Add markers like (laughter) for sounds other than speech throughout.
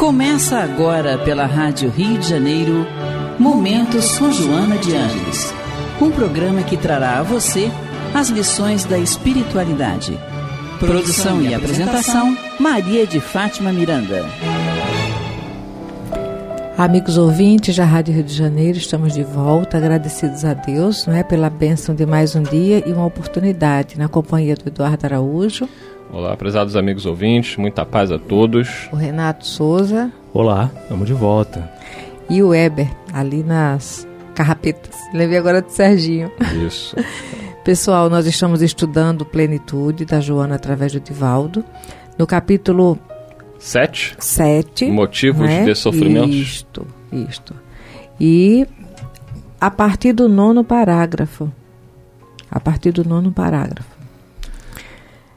Começa agora pela Rádio Rio de Janeiro, Momentos com Joana de Ângeles. Um programa que trará a você as lições da espiritualidade. Produção e apresentação, Maria de Fátima Miranda. Amigos ouvintes da Rádio Rio de Janeiro, estamos de volta, agradecidos a Deus não é, pela bênção de mais um dia e uma oportunidade na companhia do Eduardo Araújo Olá, prezados amigos ouvintes, muita paz a todos. O Renato Souza. Olá, estamos de volta. E o Weber, ali nas carrapetas. Levei agora do Serginho. Isso. (laughs) Pessoal, nós estamos estudando Plenitude da Joana através do Divaldo. No capítulo 7. 7. Motivos né? de sofrimentos. Isto, isto. E a partir do nono parágrafo. A partir do nono parágrafo.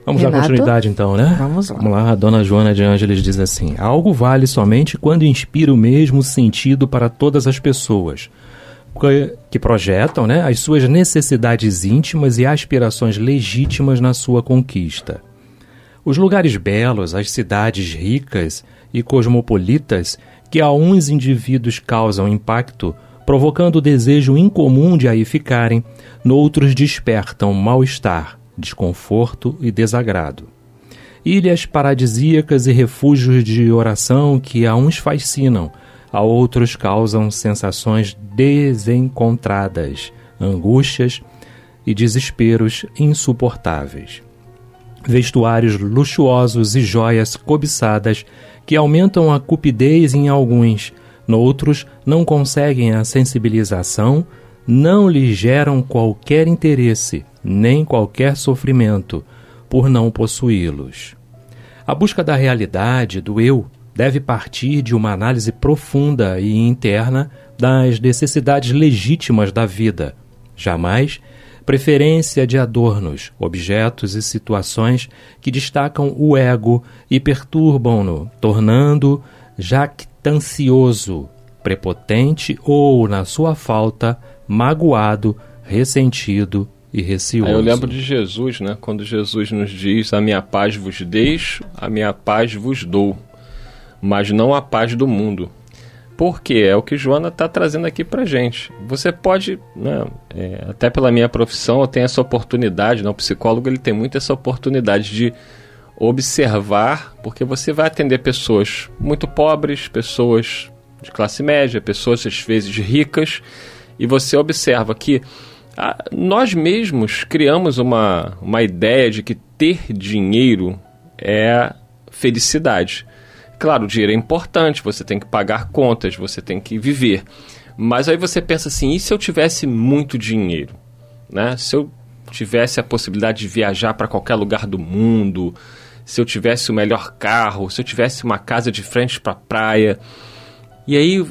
Vamos Renato? dar continuidade então, né? Vamos lá. Vamos lá, a dona Joana de Ângeles diz assim: Algo vale somente quando inspira o mesmo sentido para todas as pessoas que projetam né, as suas necessidades íntimas e aspirações legítimas na sua conquista. Os lugares belos, as cidades ricas e cosmopolitas que a uns indivíduos causam impacto, provocando o desejo incomum de aí ficarem, noutros despertam mal-estar desconforto e desagrado. Ilhas paradisíacas e refúgios de oração que a uns fascinam, a outros causam sensações desencontradas, angústias e desesperos insuportáveis. Vestuários luxuosos e joias cobiçadas que aumentam a cupidez em alguns, noutros não conseguem a sensibilização, não lhe geram qualquer interesse nem qualquer sofrimento, por não possuí-los. A busca da realidade, do eu, deve partir de uma análise profunda e interna das necessidades legítimas da vida. Jamais preferência de adornos, objetos e situações que destacam o ego e perturbam-no, tornando-o jactancioso, prepotente ou, na sua falta, magoado, ressentido e receoso. Eu lembro de Jesus, né? Quando Jesus nos diz: A minha paz vos deixo, a minha paz vos dou, mas não a paz do mundo. Porque é o que Joana está trazendo aqui para gente. Você pode, né, é, até pela minha profissão, eu tenho essa oportunidade. Né, o psicólogo ele tem muito essa oportunidade de observar, porque você vai atender pessoas muito pobres, pessoas de classe média, pessoas às vezes ricas, e você observa que a, ah, nós mesmos criamos uma, uma ideia de que ter dinheiro é felicidade. Claro, o dinheiro é importante, você tem que pagar contas, você tem que viver. Mas aí você pensa assim: e se eu tivesse muito dinheiro? Né? Se eu tivesse a possibilidade de viajar para qualquer lugar do mundo, se eu tivesse o melhor carro, se eu tivesse uma casa de frente para praia. E aí,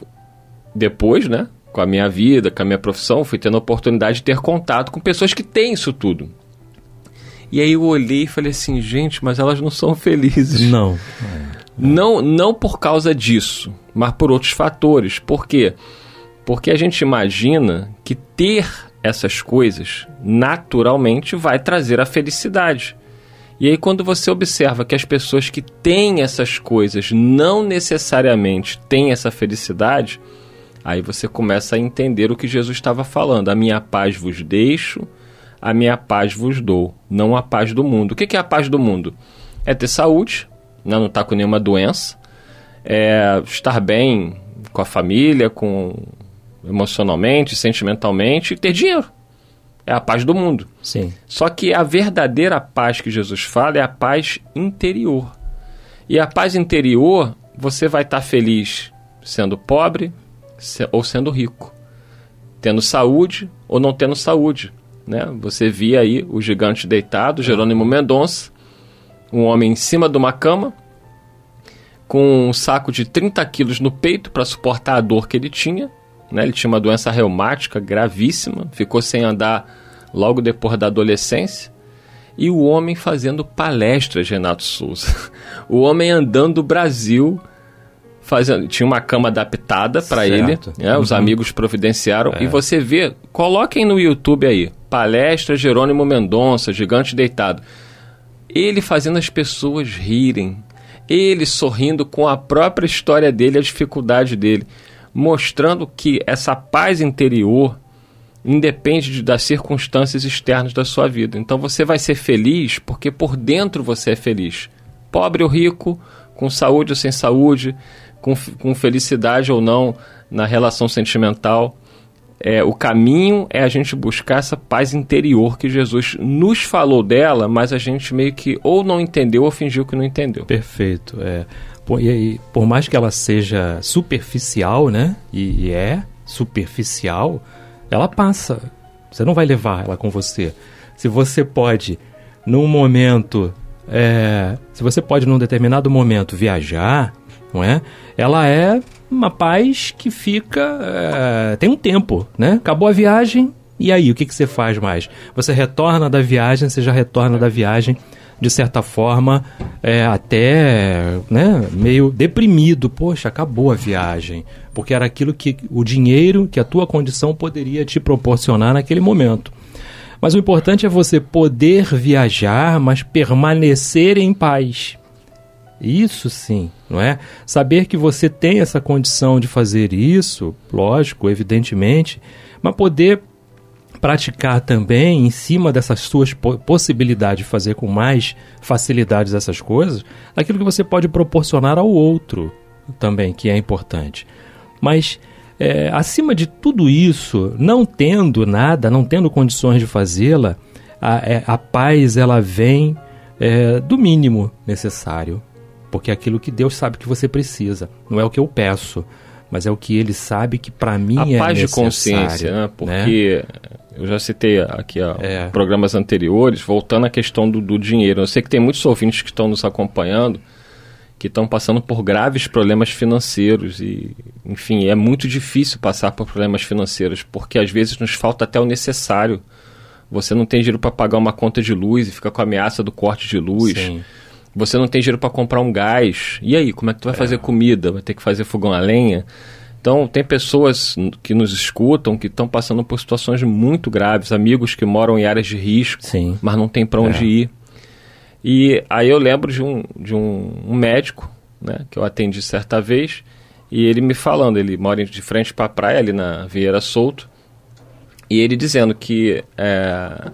depois, né? com a minha vida, com a minha profissão, fui tendo a oportunidade de ter contato com pessoas que têm isso tudo. E aí eu olhei e falei assim, gente, mas elas não são felizes. Não. Não, não por causa disso, mas por outros fatores. Por quê? Porque a gente imagina que ter essas coisas naturalmente vai trazer a felicidade. E aí, quando você observa que as pessoas que têm essas coisas não necessariamente têm essa felicidade, Aí você começa a entender o que Jesus estava falando. A minha paz vos deixo, a minha paz vos dou, não a paz do mundo. O que é a paz do mundo? É ter saúde, né? não estar tá com nenhuma doença, é estar bem com a família, com emocionalmente, sentimentalmente, e ter dinheiro. É a paz do mundo. Sim. Só que a verdadeira paz que Jesus fala é a paz interior. E a paz interior, você vai estar tá feliz sendo pobre, ou sendo rico, tendo saúde ou não tendo saúde. Né? Você via aí o gigante deitado, Jerônimo Mendonça, um homem em cima de uma cama, com um saco de 30 quilos no peito para suportar a dor que ele tinha. Né? Ele tinha uma doença reumática gravíssima, ficou sem andar logo depois da adolescência. E o homem fazendo palestras, Renato Souza. (laughs) O homem andando o Brasil fazendo, tinha uma cama adaptada para ele, né? Os uhum. amigos providenciaram é. e você vê, coloquem no YouTube aí, palestra Jerônimo Mendonça, gigante deitado. Ele fazendo as pessoas rirem, ele sorrindo com a própria história dele, a dificuldade dele, mostrando que essa paz interior independe de, das circunstâncias externas da sua vida. Então você vai ser feliz porque por dentro você é feliz. Pobre ou rico, com saúde ou sem saúde, com, com felicidade ou não na relação sentimental. É, o caminho é a gente buscar essa paz interior que Jesus nos falou dela, mas a gente meio que ou não entendeu ou fingiu que não entendeu. Perfeito. É. Por, e aí, por mais que ela seja superficial, né? E, e é superficial, ela passa. Você não vai levar ela com você. Se você pode, num momento. É, se você pode, num determinado momento, viajar, não é? Ela é uma paz que fica. É, tem um tempo, né? Acabou a viagem, e aí? O que, que você faz mais? Você retorna da viagem, você já retorna da viagem, de certa forma, é, até né, meio deprimido. Poxa, acabou a viagem. Porque era aquilo que o dinheiro, que a tua condição poderia te proporcionar naquele momento. Mas o importante é você poder viajar, mas permanecer em paz. Isso sim, não é? Saber que você tem essa condição de fazer isso, lógico, evidentemente, mas poder praticar também em cima dessas suas possibilidades de fazer com mais facilidades essas coisas, aquilo que você pode proporcionar ao outro também, que é importante. Mas é, acima de tudo isso, não tendo nada, não tendo condições de fazê-la, a, é, a, paz ela vem é, do mínimo necessário, porque é aquilo que Deus sabe que você precisa. Não é o que eu peço, mas é o que Ele sabe que para mim a é paz de consciência, né? né? Porque né? eu já citei aqui ó, é. programas anteriores, voltando à questão do, do dinheiro. Eu sei que tem muitos ouvintes que estão nos acompanhando que estão passando por graves problemas financeiros e, enfim, é muito difícil passar por problemas financeiros porque às vezes nos falta até o necessário. Você não tem dinheiro para pagar uma conta de luz e fica com a ameaça do corte de luz. Sim você não tem dinheiro para comprar um gás. E aí, como é que tu vai é. fazer comida? Vai ter que fazer fogão a lenha? Então, tem pessoas que nos escutam que estão passando por situações muito graves, amigos que moram em áreas de risco, Sim. mas não tem para onde é. ir. E aí eu lembro de um, de um, um médico né, que eu atendi certa vez, e ele me falando, ele mora de frente para a praia, ali na Vieira Solto, e ele dizendo que é, eh,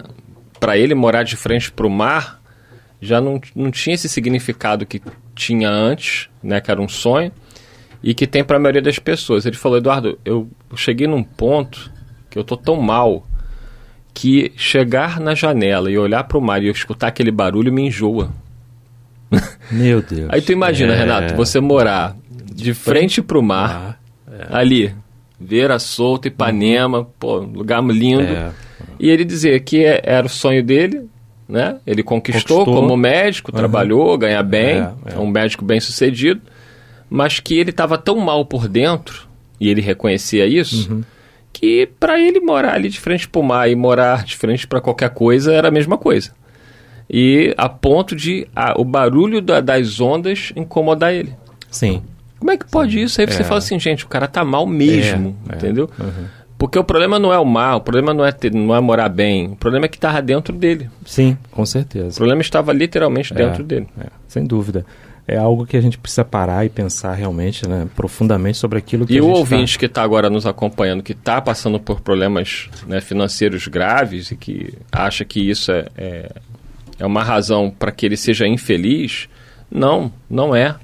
para ele morar de frente para o mar já não, não tinha esse significado que tinha antes, né, que era um sonho, e que tem para a maioria das pessoas. Ele falou, Eduardo, eu cheguei num ponto que eu tô tão mal que chegar na janela e olhar para o mar e eu escutar aquele barulho me enjoa. (laughs) Meu Deus. Aí tu imagina, é... Renato, você morar de frente para o mar, ah, é. ali, Vera Solta, Ipanema, uhum. pô, lugar lindo. É. E ele dizia que era o sonho dele, né? Ele conquistou, conquistou. como médico, uhum. trabalhou, ganha bem, é, é. é, um médico bem sucedido, mas que ele estava tão mal por dentro, e ele reconhecia isso, uhum. que para ele morar ali de frente para o mar e morar de frente para qualquer coisa era a mesma coisa. E a ponto de o barulho da, das ondas incomodar ele. Sim. Como é que pode Sim. isso? Aí você é. fala assim, gente, o cara tá mal mesmo, é, é. entendeu? Uhum. Porque o problema não é o mal, o problema não é, ter, não é morar bem, o problema é que estava dentro dele. Sim, com certeza. O problema estava literalmente é, dentro é, dele. É, sem dúvida. É algo que a gente precisa parar e pensar realmente, né, profundamente sobre aquilo que e a gente E tá o ouvinte tá... que está agora nos acompanhando, que está passando por problemas né, financeiros graves e que acha que isso é, é, é uma razão para que ele seja infeliz, não, não é.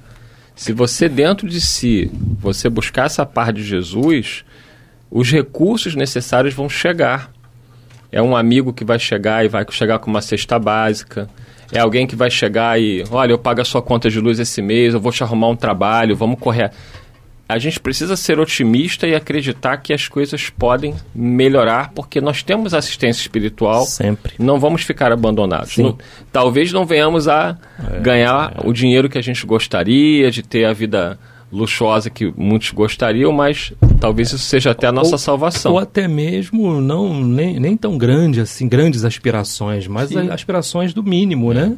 Se você dentro de si, você buscar essa parte de Jesus os recursos necessários vão chegar. É um amigo que vai chegar e vai chegar com uma cesta básica. É alguém que vai chegar e, olha, eu pago a sua conta de luz esse mês, eu vou te arrumar um trabalho, vamos correr. A gente precisa ser otimista e acreditar que as coisas podem melhorar, porque nós temos assistência espiritual. Sempre. Não vamos ficar abandonados. Não, talvez não venhamos a é, ganhar é. o dinheiro que a gente gostaria, de ter a vida luxuosa que muitos gostariam, mas talvez isso seja até a nossa ou, salvação. Ou até mesmo não nem, nem tão grande assim, grandes aspirações, mas aspirações do mínimo, é. né?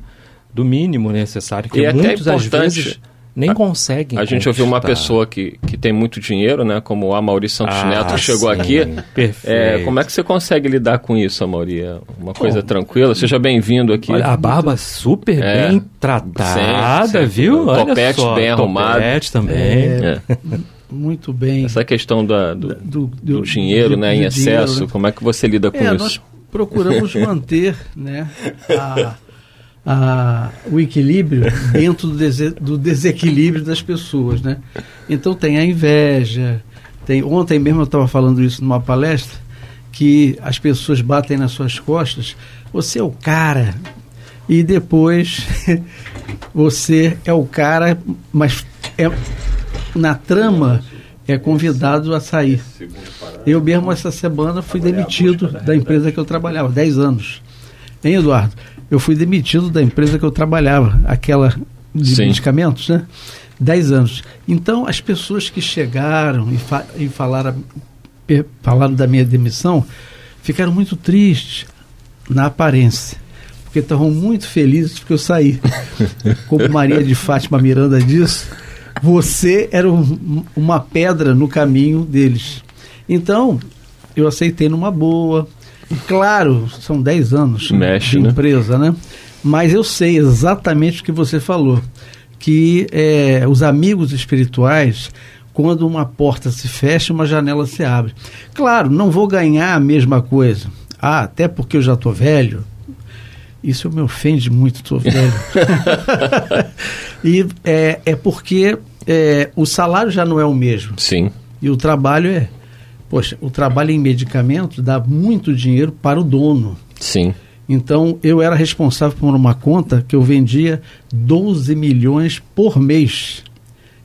Do mínimo necessário. Que e muitos, é até vezes, nem a, conseguem. A gente conquistar. ouviu uma pessoa que, que tem muito dinheiro, né? Como a Maurício Santos ah, Neto chegou sim. aqui. É, Perfeito. É, como é que você consegue lidar com isso, Maurício? É uma coisa tranquila? Seja bem-vindo aqui. Olha, a barba super é, bem tratada, sim, sim. viu? O topete só, bem arrumado. Topete também. É. é. (laughs) Muito bem. Essa questão da, do, do, do, do dinheiro né, em excesso, né? como é que você lida com isso? Nós procuramos (laughs) manter né, a a, o equilíbrio (laughs) dentro do, des do, desequilíbrio das pessoas, né? Então tem a inveja, tem ontem mesmo eu estava falando isso numa palestra que as pessoas batem nas suas costas, você é o cara e depois (laughs) você é o cara, mas é na trama é convidado a sair. Eu mesmo essa semana fui demitido da empresa que eu trabalhava, 10 anos. Hein, Eduardo? eu fui demitido da empresa que eu trabalhava, aquela de Sim. medicamentos, né? Dez anos. Então, as pessoas que chegaram e, fa e falaram, falaram da minha demissão ficaram muito tristes na aparência porque estavam muito felizes porque eu saí. (laughs) Como Maria de Fátima Miranda disse, você era um, uma pedra no caminho deles. Então, eu aceitei numa boa, Claro, são 10 anos Mexe, de né? empresa, né? né? Mas eu sei exatamente o que você falou, que é, os amigos espirituais, quando uma porta se fecha, uma janela se abre. Claro, não vou ganhar a mesma coisa. Ah, até porque eu já estou velho, isso me ofende muito, estou velho. (laughs) (laughs) e é, é porque é, o salário já não é o mesmo. Sim. E o trabalho é. Poxa, o trabalho em medicamento dá muito dinheiro para o dono. Sim. Então, eu era responsável por uma conta que eu vendia 12 milhões por mês.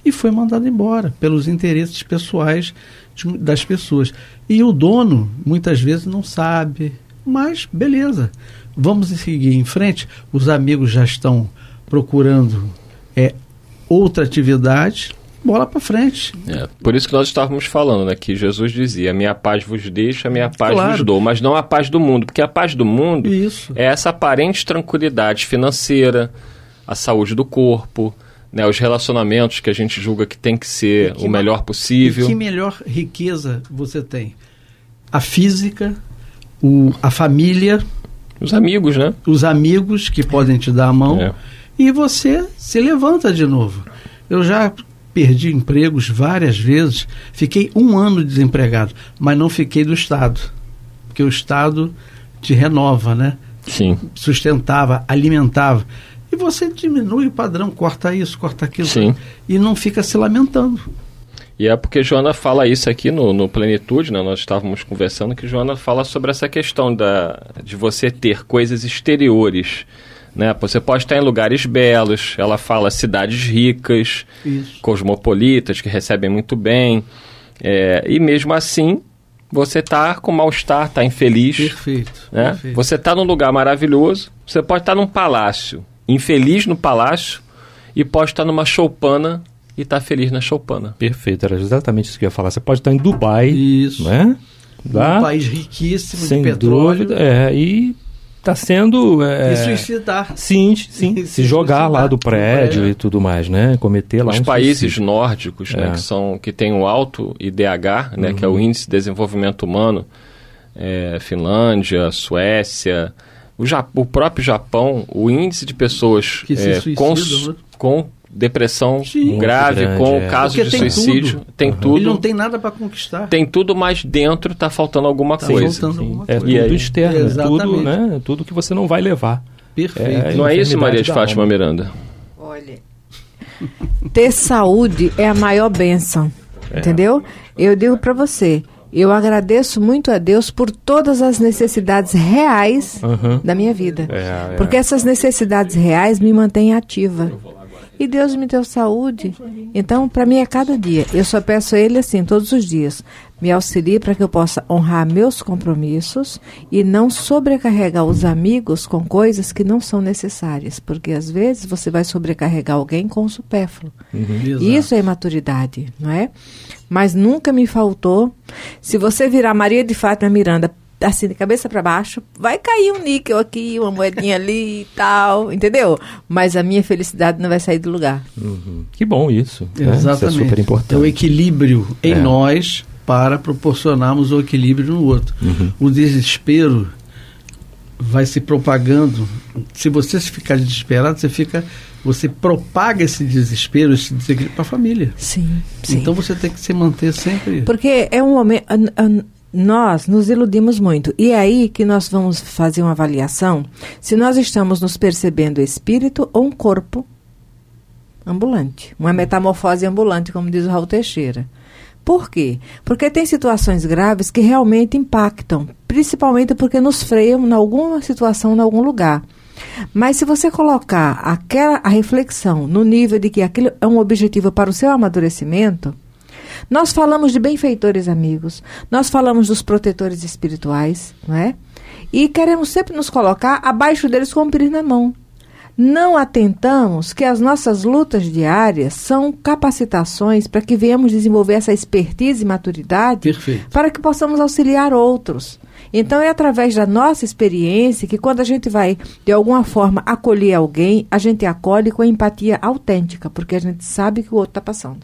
E foi mandado embora pelos interesses pessoais de, das pessoas. E o dono, muitas vezes, não sabe. Mas, beleza. Vamos seguir em frente. Os amigos já estão procurando é, outra atividade bola para frente. É, por isso que nós estávamos falando, né, que Jesus dizia: minha paz vos deixo, a minha paz claro. vos dou", mas não a paz do mundo, porque a paz do mundo isso. é essa aparente tranquilidade financeira, a saúde do corpo, né, os relacionamentos que a gente julga que tem que ser que o melhor possível. que melhor riqueza você tem? A física, o, a família, os amigos, né? Os amigos que podem te dar a mão. É. E você se levanta de novo. Eu já perdi empregos várias vezes, fiquei um ano desempregado, mas não fiquei do Estado, porque o Estado te renova, né? Sim. Sustentava, alimentava. E você diminui o padrão, corta isso, corta aquilo. Sim. E não fica se lamentando. E é porque Joana fala isso aqui no, no Plenitude, né? nós estávamos conversando, que Joana fala sobre essa questão da, de você ter coisas exteriores né? Você pode estar em lugares belos, ela fala cidades ricas, Isso. cosmopolitas, que recebem muito bem. É, e mesmo assim, você está com mal-estar, está infeliz. Perfeito, né? perfeito. Você está num lugar maravilhoso, você pode estar num palácio, infeliz no palácio, e pode estar numa choupana e estar tá feliz na choupana. Perfeito, era exatamente isso que eu ia falar. Você pode estar em Dubai, isso. né? Lá, um país riquíssimo sem de petróleo. Dúvida, é, e está sendo. É, se suicidar. Sim, sim. Se, se jogar lá do prédio é. e tudo mais, né? Cometer lá Os um países suicídio. nórdicos, né, é. né, que, são, que têm um alto IDH, né, uhum. que é o uhum. Índice de Desenvolvimento Humano, é, Finlândia, Suécia, o, Japão, o próprio Japão, o índice de pessoas que se é, suicidam, com, né? com depressão Sim, grave, grande, com o é. caso de tem suicídio. Tudo. Tem uhum. tudo. Ele não tem nada para conquistar. Tem tudo, mas dentro está faltando alguma tá coisa. Faltando alguma é coisa. É tudo externo, tudo, né? É tudo que você não vai levar. Perfeito. É não é isso, Maria de Fátima Miranda? Olha, ter saúde é a maior bênção, é. entendeu? Eu digo para você, eu agradeço muito a Deus por todas as necessidades reais uhum. da minha vida. É, é. Porque essas necessidades reais me mantêm ativa. E Deus me deu saúde. Então, para mim é cada dia. Eu só peço a Ele assim, todos os dias. Me auxilie para que eu possa honrar meus compromissos e não sobrecarregar os amigos com coisas que não são necessárias. Porque às vezes você vai sobrecarregar alguém com o supérfluo. Uhum, Isso é imaturidade, não é? Mas nunca me faltou. Se você virar Maria de Fátima Miranda, assim, de cabeça para baixo, vai cair um níquel aqui, uma moedinha ali e tal, entendeu? Mas a minha felicidade não vai sair do lugar. Uhum. Que bom isso. Exatamente. Né? Isso é super importante. É o equilíbrio em é. nós para proporcionarmos o equilíbrio no outro. Uhum. O desespero vai se propagando. Se você ficar desesperado, você fica você propaga esse desespero, esse desequilíbrio para a família. Sim, sim, Então você tem que se manter sempre. Porque é um momento nós nos iludimos muito. E é aí que nós vamos fazer uma avaliação se nós estamos nos percebendo espírito ou um corpo ambulante. Uma metamorfose ambulante, como diz o Raul Teixeira. Por quê? Porque tem situações graves que realmente impactam, principalmente porque nos freiam em alguma situação, em algum lugar. Mas se você colocar aquela a reflexão no nível de que aquilo é um objetivo para o seu amadurecimento, nós falamos de benfeitores amigos, nós falamos dos protetores espirituais, não é? E queremos sempre nos colocar abaixo deles com o um na mão. Não atentamos que as nossas lutas diárias são capacitações para que venhamos desenvolver essa expertise e maturidade Perfeito. para que possamos auxiliar outros. Então é através da nossa experiência que quando a gente vai de alguma forma acolher alguém, a gente acolhe com empatia autêntica, porque a gente sabe que o outro está passando.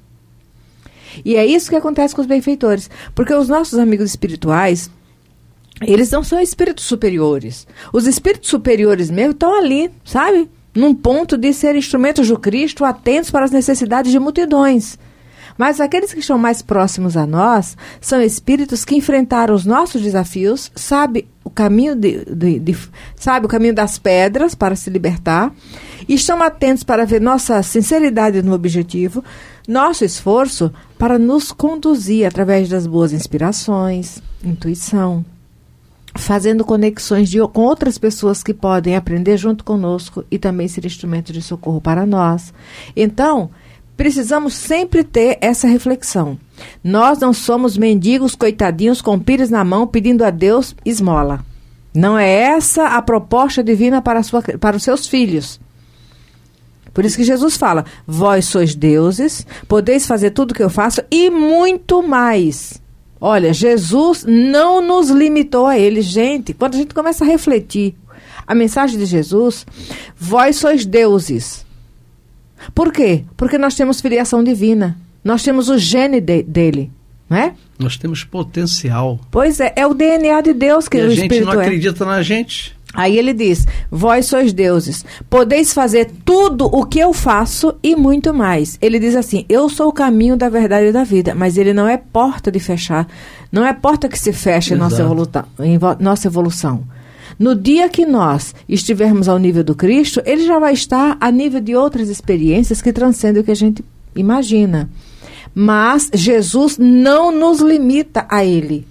E é isso que acontece com os benfeitores. Porque os nossos amigos espirituais, eles não são espíritos superiores. Os espíritos superiores mesmo estão ali, sabe? Num ponto de ser instrumentos do Cristo, atentos para as necessidades de multidões. Mas aqueles que estão mais próximos a nós são espíritos que enfrentaram os nossos desafios, sabe o caminho de, de, de, sabe o caminho das pedras para se libertar, e estão atentos para ver nossa sinceridade no objetivo, nosso esforço para nos conduzir através das boas inspirações, intuição, fazendo conexões de, com outras pessoas que podem aprender junto conosco e também ser instrumento de socorro para nós. Então, precisamos sempre ter essa reflexão. Nós não somos mendigos coitadinhos com pires na mão pedindo a Deus esmola. Não é essa a proposta divina para, sua, para os seus filhos. Por isso que Jesus fala: Vós sois deuses, podeis fazer tudo o que eu faço e muito mais. Olha, Jesus não nos limitou a ele, gente. Quando a gente começa a refletir a mensagem de Jesus, vós sois deuses. Por quê? Porque nós temos filiação divina. Nós temos o gene de, dele, né? Nós temos potencial. Pois é, é o DNA de Deus que e o a gente não é. acredita é. na gente. Aí ele diz: Vós sois deuses, podeis fazer tudo o que eu faço e muito mais. Ele diz assim: Eu sou o caminho da verdade e da vida, mas ele não é porta de fechar, não é porta que se fecha em nossa, em nossa evolução. No dia que nós estivermos ao nível do Cristo, ele já vai estar a nível de outras experiências que transcendem o que a gente imagina. Mas Jesus não nos limita a ele.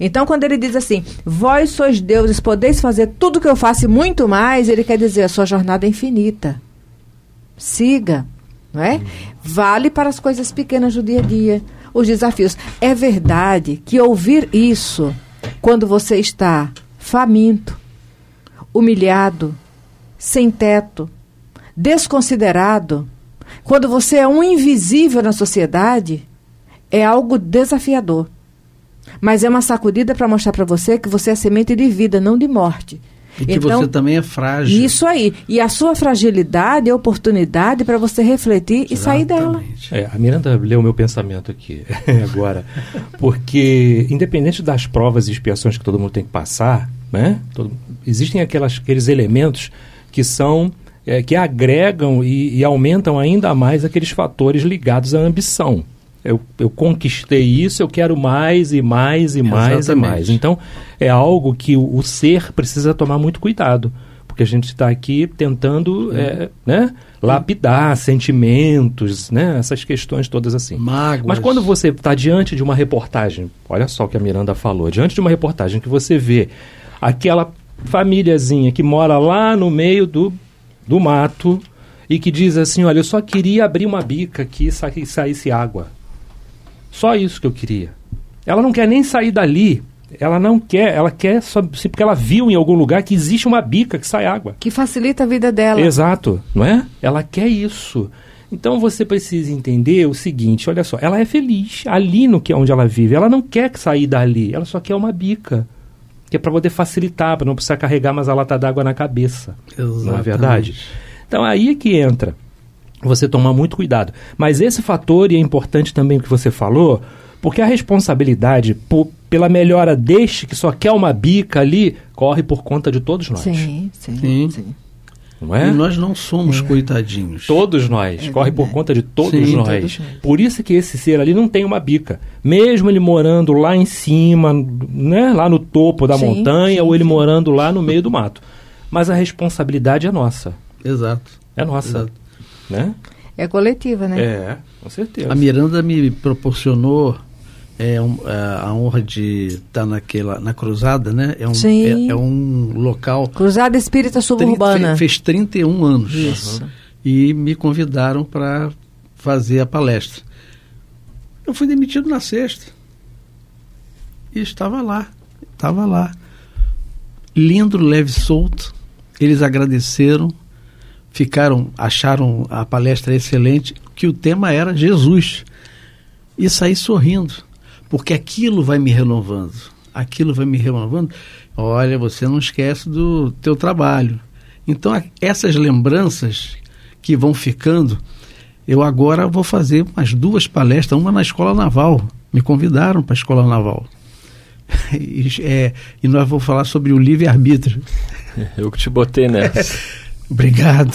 Então, quando ele diz assim, vós sois deuses, podeis fazer tudo o que eu faço e muito mais, ele quer dizer, a sua jornada é infinita. Siga, não é? Vale para as coisas pequenas do dia a dia, os desafios. É verdade que ouvir isso quando você está faminto, humilhado, sem teto, desconsiderado, quando você é um invisível na sociedade, é algo desafiador. Mas é uma sacudida para mostrar para você que você é semente de vida, não de morte. E que então, você também é frágil. Isso aí. E a sua fragilidade é oportunidade para você refletir Exatamente. e sair dela. É, a Miranda leu o meu pensamento aqui (laughs) agora. Porque, independente das provas e expiações que todo mundo tem que passar, né? Todo, existem aquelas, aqueles elementos que são. É, que agregam e, e aumentam ainda mais aqueles fatores ligados à ambição eu, eu conquistei isso, eu quero mais e mais e mais Exatamente. e mais. Então, é algo que o, o ser precisa tomar muito cuidado porque a gente está aqui tentando é, né, lapidar sentimentos, né, essas questões todas assim. Mágoas. Mas quando você está diante de uma reportagem, olha só o que a Miranda falou, diante de uma reportagem que você vê aquela famíliazinha que mora lá no meio do, do mato e que diz assim, olha, eu só queria abrir uma bica aqui e saísse água. Só isso que eu queria. Ela não quer nem sair dali. Ela não quer, ela quer só porque ela viu em algum lugar que existe uma bica que sai água. Que facilita a vida dela. Exato, não é? Ela quer isso. Então você precisa entender o seguinte, olha só, ela é feliz ali no que onde ela vive, ela não quer sair dali, ela só quer uma bica, que é para poder facilitar, para não precisar carregar mais a lata d'água na cabeça. Exatamente. Não é verdade? Então aí é que entra você tomar muito cuidado. Mas esse fator, e é importante também o que você falou, porque a responsabilidade por, pela melhora deste que só quer uma bica ali, corre por conta de todos nós. Sim, sim. sim. sim. Não é? E nós não somos é. coitadinhos. Todos nós. É corre por conta de todos sim, nós. Todos. Por isso que esse ser ali não tem uma bica. Mesmo ele morando lá em cima, né, lá no topo da montanha, ou ele morando lá no meio do mato. Mas a responsabilidade é nossa. Exato. É nossa. Exato né? É coletiva, né? É, com certeza. A Miranda me proporcionou é, um, é a honra de estar tá naquela na cruzada, né? É um, é, Sim. É, é um local. Cruzada Espírita Suburbana. 30, fez 31 anos. Isso. E me convidaram para fazer a palestra. Eu fui demitido na sexta. E estava lá. Estava lá. Lindo, leve, solto. Eles agradeceram ficaram, acharam a palestra excelente, que o tema era Jesus. E saí sorrindo, porque aquilo vai me renovando. Aquilo vai me renovando. Olha, você não esquece do teu trabalho. Então, essas lembranças que vão ficando, eu agora vou fazer mais duas palestras, uma na Escola Naval. Me convidaram para a Escola Naval. (laughs) e, é, e nós vamos falar sobre o livre-arbítrio. (laughs) Eu que te botei nessa. (laughs) Obrigado.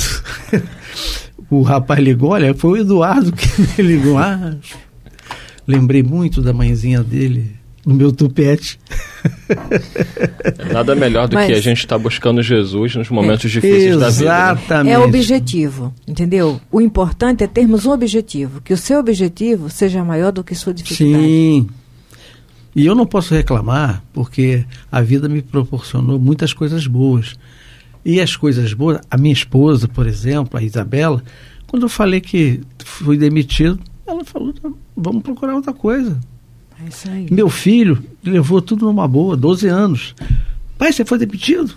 o rapaz ligou, olha, foi o Eduardo que me ligou. Ah, lembrei muito da mãezinha dele no meu tupete. Nada melhor do Mas, que a gente estar tá buscando Jesus nos momentos é, difíceis da vida. Né? Exatamente. É objetivo, entendeu? O importante é termos um objetivo, que o seu objetivo seja maior do que sua dificuldade. Sim. E eu não posso reclamar, porque a vida me proporcionou muitas coisas boas. E as coisas boas, a minha esposa, por exemplo, a Isabela, quando eu falei que fui demitido, ela falou: tá, vamos procurar outra coisa. É isso aí. Meu filho levou tudo numa boa, 12 anos. Pai, você foi demitido?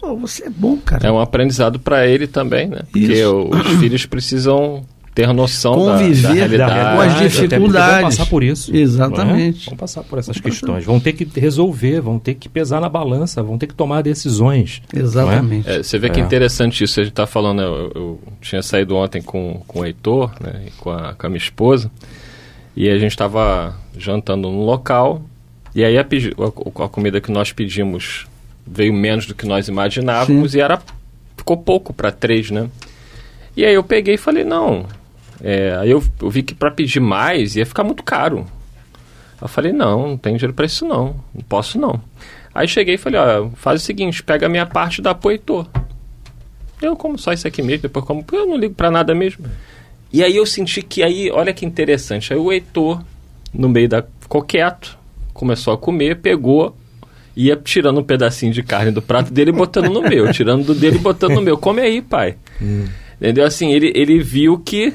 Pô, você é bom, cara. É um aprendizado para ele também, né? Porque Isso. os filhos precisam ter noção Conviver da, da realidade, com as é, dificuldades. Vão passar por isso. Exatamente. É? Vão passar por essas questões. Vão ter que resolver, vão ter que pesar na balança, vão ter que tomar decisões. É? Exatamente. É? É, você vê que é interessante isso. A gente está falando, né, eu, eu, tinha saído ontem com, com o Heitor, né, com, a, com a minha esposa, e a gente estava jantando num local, e aí a, a, a, comida que nós pedimos veio menos do que nós imaginávamos Sim. e era ficou pouco para três, né? E aí eu peguei e falei, não, é, aí eu, eu, vi que para pedir mais ia ficar muito caro. Eu falei, não, não tenho dinheiro para isso não, não posso não. Aí cheguei e falei, ó, faz o seguinte, pega a minha parte da apoitor. Eu como só isso aqui mesmo, depois como, eu não ligo para nada mesmo. E aí eu senti que aí, olha que interessante, aí o Heitor, no meio da, ficou quieto, começou a comer, pegou, ia tirando um pedacinho de carne do prato dele e botando no meu, tirando do dele e botando no meu. Come aí, pai. Hum. Entendeu? Assim, ele, ele viu que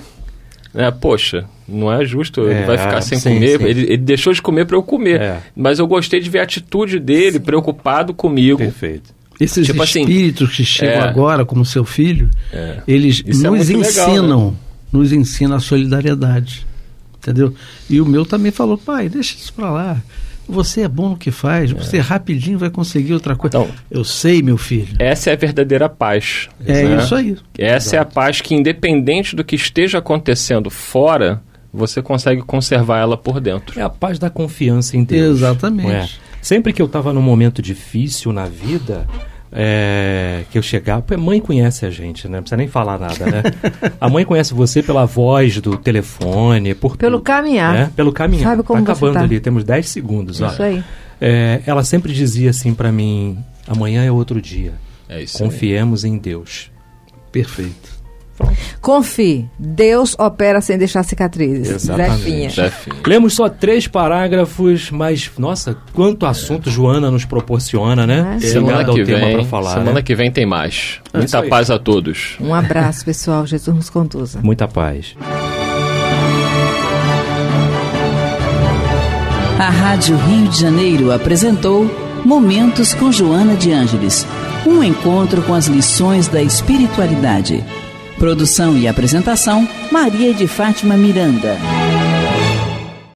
né? Poxa, não é justo, ele é, vai ficar sem sim, comer. Sim. Ele, ele, deixou de comer para eu comer. É. Mas eu gostei de ver a atitude dele, sim. preocupado comigo. Perfeito. Esses tipo assim, espíritos assim, que chegam é, agora, como seu filho, é. eles é nos ensinam, legal, né? nos ensinam a solidariedade. Entendeu? E o meu também falou, pai, deixa isso para lá você é bom no que faz, é. você rapidinho vai conseguir outra coisa. Então, eu sei, meu filho. Essa é a verdadeira paz. É né? isso aí. Essa Exato. é a paz que, independente do que esteja acontecendo fora, você consegue conservar ela por dentro. É a paz da confiança em Deus. Exatamente. É? Sempre que eu estava num momento difícil na vida, é, que eu chegar. A mãe conhece a gente, né? Não precisa nem falar nada, né? (laughs) a mãe conhece você pela voz do telefone, por Pelo caminhar. Né? Pelo caminhar. Sabe tá como tá acabando tá. ali, temos 10 segundos. Isso ó. aí. É, ela sempre dizia assim para mim: amanhã é outro dia. É isso Confiemos aí. em Deus. Perfeito. Pronto. Confie, Deus opera sem deixar cicatrizes. Exatamente. Lemos só três parágrafos, mas nossa, quanto assunto é. Joana nos proporciona, né? É. Semana que vem, falar, né? semana né? que vem tem mais. É Muita paz a todos. Um abraço, pessoal. Jesus nos conduza. Muita paz. A Rádio Rio de Janeiro apresentou Momentos com Joana de Ângeles. Um encontro com as lições da espiritualidade. Produção e apresentação: Maria de Fátima Miranda.